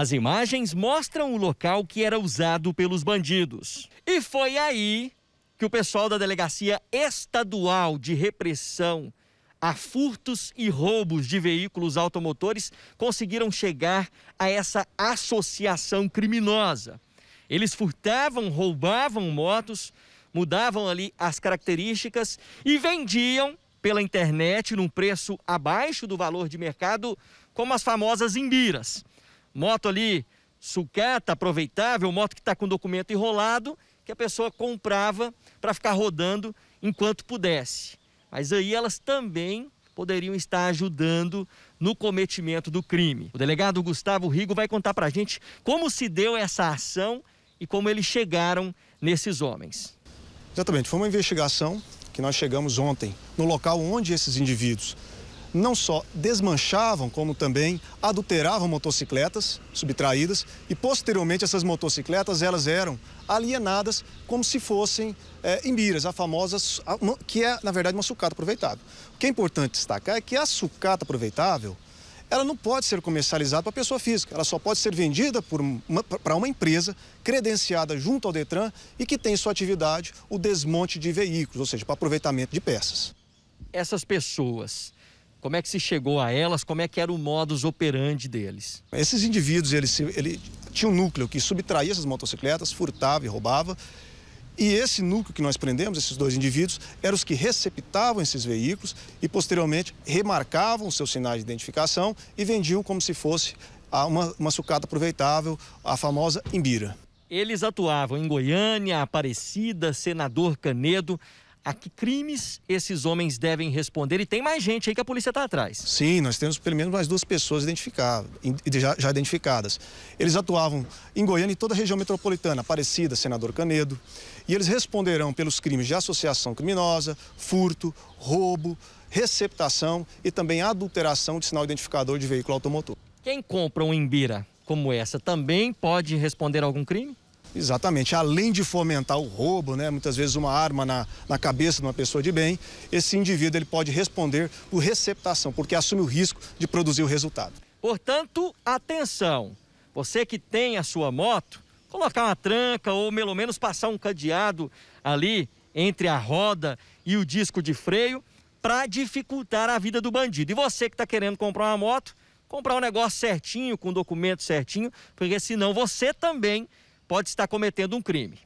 As imagens mostram o local que era usado pelos bandidos. E foi aí que o pessoal da Delegacia Estadual de Repressão a furtos e roubos de veículos automotores conseguiram chegar a essa associação criminosa. Eles furtavam, roubavam motos, mudavam ali as características e vendiam pela internet num preço abaixo do valor de mercado, como as famosas imbiras moto ali sucata, aproveitável, moto que está com documento enrolado, que a pessoa comprava para ficar rodando enquanto pudesse. Mas aí elas também poderiam estar ajudando no cometimento do crime. O delegado Gustavo Rigo vai contar para a gente como se deu essa ação e como eles chegaram nesses homens. Exatamente, foi uma investigação que nós chegamos ontem no local onde esses indivíduos não só desmanchavam, como também adulteravam motocicletas subtraídas e posteriormente essas motocicletas elas eram alienadas como se fossem é, eh, imbiras, a famosa, que é na verdade uma sucata aproveitável. O que é importante destacar é que a sucata aproveitável ela não pode ser comercializada para pessoa física, ela só pode ser vendida para uma empresa credenciada junto ao Detran e que tem em sua atividade o desmonte de veículos, ou seja, para aproveitamento de peças. Essas pessoas como é que se chegou a elas? Como é que era o modus operandi deles? Esses indivíduos, eles, ele tinha um núcleo que subtraía essas motocicletas, furtava e roubava. E esse núcleo que nós prendemos, esses dois indivíduos, eram os que receptavam esses veículos e posteriormente remarcavam os seus sinais de identificação e vendiam como se fosse uma, uma sucata aproveitável, a famosa imbira. Eles atuavam em Goiânia, Aparecida, Senador Canedo a que crimes esses homens devem responder? E tem mais gente aí que a polícia está atrás. Sim, nós temos pelo menos mais duas pessoas identificadas, já, já, identificadas. Eles atuavam em Goiânia e toda a região metropolitana, Aparecida, Senador Canedo. E eles responderão pelos crimes de associação criminosa, furto, roubo, receptação e também adulteração de sinal identificador de veículo automotor. Quem compra um Imbira como essa também pode responder a algum crime? Exatamente. Além de fomentar o roubo, né, muitas vezes uma arma na, na cabeça de uma pessoa de bem, esse indivíduo ele pode responder por receptação, porque assume o risco de produzir o resultado. Portanto, atenção! Você que tem a sua moto, colocar uma tranca ou pelo menos passar um cadeado ali entre a roda e o disco de freio para dificultar a vida do bandido. E você que está querendo comprar uma moto, comprar um negócio certinho, com documento certinho, porque senão você também pode estar cometendo um crime.